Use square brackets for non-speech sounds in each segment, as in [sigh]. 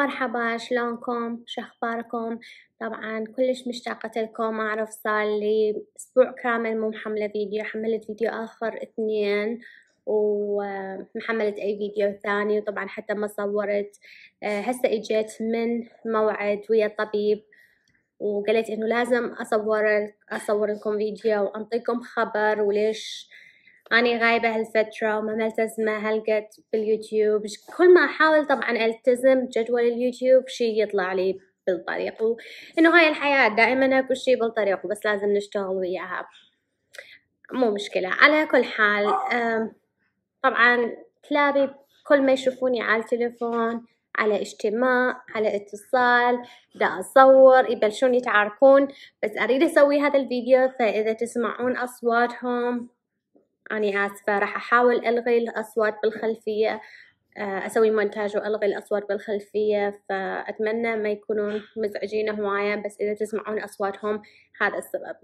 مرحبا شلونكم شخباركم طبعا كلش مشتاقة لكم اعرف صار لي اسبوع كامل مو محملة فيديو حملت فيديو اخر اثنين ومحملت آه، اي فيديو ثاني وطبعا حتى ما صورت آه، هسه اجيت من موعد ويا الطبيب وقالت انه لازم اصور اصور لكم فيديو وانطيكم خبر وليش اني غايبة هالفترة وما ملتزمة هالقد باليوتيوب كل ما أحاول طبعا ألتزم بجدول اليوتيوب شي يطلع لي بالطريق انه هاي الحياة دائما أكو شي بالطريق بس لازم نشتغل وياها مو مشكلة على كل حال طبعا كلابي كل ما يشوفوني على التليفون على اجتماع على اتصال دا أصور يبلشون يتعاركون بس أريد أسوي هذا الفيديو فإذا تسمعون أصواتهم أنا آسفة راح أحاول ألغي الأصوات بالخلفية آه، أسوي مونتاج وألغي الأصوات بالخلفية فأتمنى ما يكونون مزعجين هواية بس إذا تسمعون أصواتهم هذا السبب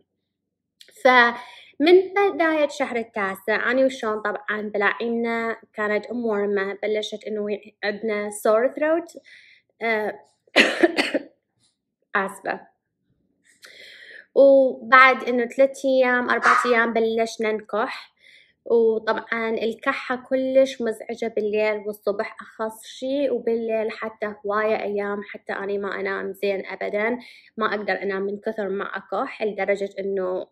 فمن بداية شهر التاسع أنا وشون طبعا بلاعينا كانت ورمة بلشت إنه عندنا سور ثروت آسفة وبعد إنه ثلاثة أيام أربعة أيام بلشنا نكح وطبعا الكحة كلش مزعجة بالليل والصبح أخص شي وبالليل حتى هواية أيام حتى أني ما أنام زين أبدا ما أقدر أنام من كثر ما أكح لدرجة أنه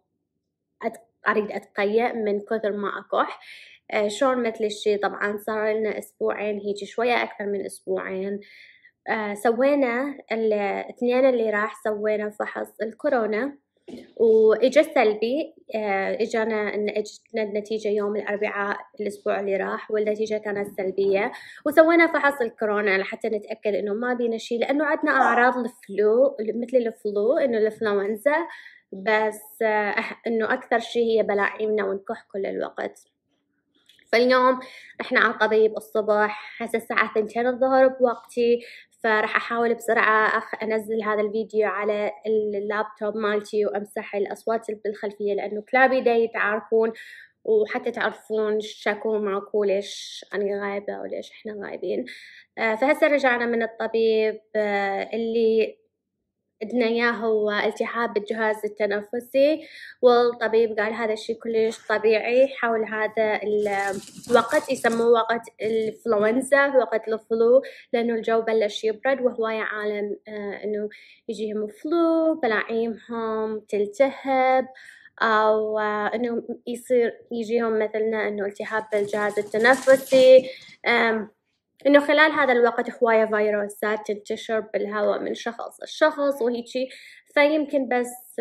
أريد أتقيأ من كثر ما أكح آه، شلون مثل الشي طبعا صار لنا أسبوعين هيجي شوية أكثر من أسبوعين آه، سوينا الاثنين اللي راح سوينا فحص الكورونا واجا سلبي آه، اجانا اجتنا النتيجه يوم الاربعاء الاسبوع اللي راح والنتيجه كانت سلبيه وسوينا فحص الكورونا لحتى نتاكد انه ما بينا شيء لانه عدنا اعراض الفلو مثل الفلو انه الانفلونزا بس آه، انه اكثر شيء هي بلاعيمنا ونكح كل الوقت فاليوم احنا على الطبيب الصبح هسه الساعة ثنتين الظهر بوقتي فراح أحاول بسرعة أخ أنزل هذا الفيديو على اللابتوب مالتي وأمسح الأصوات بالخلفية لأنه كلابي دا يتعارفون وحتى تعرفون شكو معكو ليش أنا غايبة وليش إحنا غايبين آه، فهسه رجعنا من الطبيب آه، اللي عندنا إياه هو التهاب الجهاز التنفسي والطبيب قال هذا الشيء كلش طبيعي حول هذا الوقت يسموه وقت الانفلونزا وقت الفلو لأنه الجو بلش يبرد وهواية عالم آه، إنه يجيهم فلو بلاعيمهم تلتهب أو آه، إنه يصير يجيهم مثلنا إنه التهاب بالجهاز التنفسي انه خلال هذا الوقت هواية فيروسات تنتشر بالهواء من شخص لشخص وهيجي فيمكن بس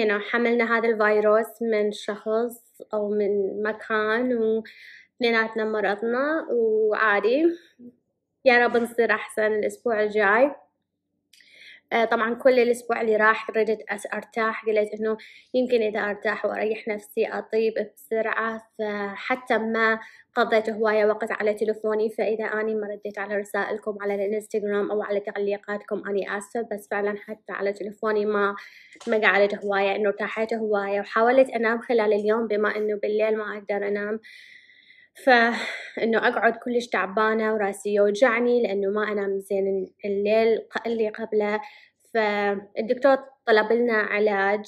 you know حملنا هذا الفيروس من شخص او من مكان واثنيناتنا مرضنا وعادي يا رب نصير احسن الاسبوع الجاي آه، طبعا كل الأسبوع اللي راح ردت أرتاح قلت إنه يمكن إذا أرتاح وأريح نفسي أطيب بسرعة فحتى ما قضيت هواية وقت على تلفوني فإذا أني ما رديت على رسائلكم على الانستغرام أو على تعليقاتكم أني آسفة بس فعلا حتى على تلفوني ما ما قعدت هواية إنه ارتاحت هواية وحاولت أنام خلال اليوم بما إنه بالليل ما أقدر أنام فإنه أقعد كلش تعبانة وراسي يوجعني لأنه ما أنام زين الليل اللي قبله فالدكتور طلب لنا علاج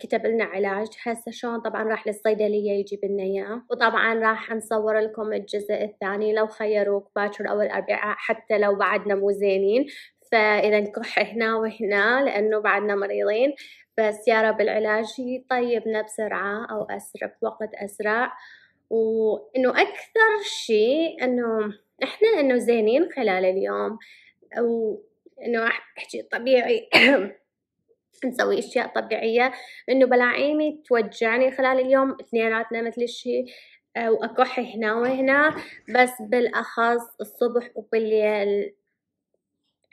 كتب لنا علاج هسه شلون طبعا راح للصيدلية يجيب لنا إياه وطبعا راح نصور لكم الجزء الثاني لو خيروك باكر أو الأربعاء حتى لو بعدنا مو زينين فإذا نكح هنا وهنا لأنه بعدنا مريضين بس يا رب العلاج يطيبنا بسرعة أو أسرع بوقت أسرع وانه اكثر شيء انه احنا لانه زينين خلال اليوم او انه احكي طبيعي [clears throat] نسوي اشياء طبيعيه انه بلاعيمي توجعني خلال اليوم اثنيناتنا مثل الشيء واكح هنا وهنا بس بالاخص الصبح وبالليل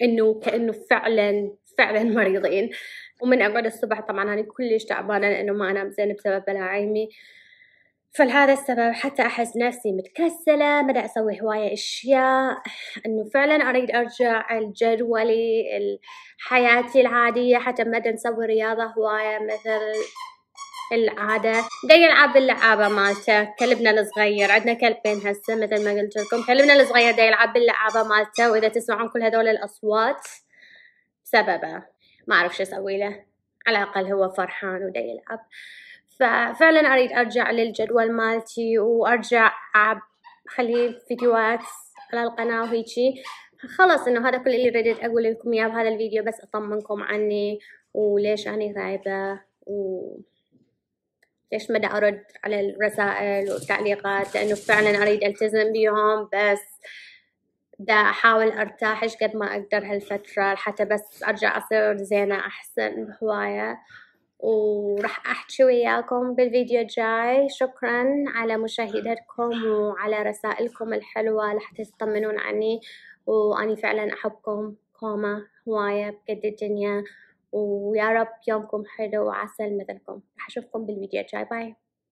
انه كانه فعلا فعلا مريضين ومن اقعد الصبح طبعا انا كلش تعبانه لانه ما انام زين بسبب بلاعيمي فلهذا السبب حتى أحس نفسي متكسلة بدأ أسوي هواية أشياء أنه فعلا أريد أرجع لجدولي حياتي العادية حتى ما نسوي رياضة هواية مثل العادة دا يلعب باللعابة مالته كلبنا الصغير عندنا كلبين هسه مثل ما قلت لكم كلبنا الصغير دا يلعب باللعابة مالته وإذا تسمعون كل هذول الأصوات سببه ما أعرف شو أسوي له على الأقل هو فرحان ودي يلعب ففعلا اريد ارجع للجدول مالتي وارجع اخلي فيديوهات على القناة وهيجي خلص انه هذا كل اللي ريدت اقول لكم اياه بهذا الفيديو بس اطمنكم عني وليش اني غايبة و ليش مدى ارد على الرسائل والتعليقات لانه فعلا اريد التزم بيهم بس دا احاول ارتاح قد ما اقدر هالفترة حتى بس ارجع اصير زينة احسن بهواية وراح أحكي وياكم بالفيديو الجاي شكرا على مشاهدتكم وعلى رسائلكم الحلوة راح تطمنون عني وأني فعلا أحبكم كوما هواية بقد الدنيا ويا رب يومكم حلو وعسل مثلكم راح أشوفكم بالفيديو الجاي باي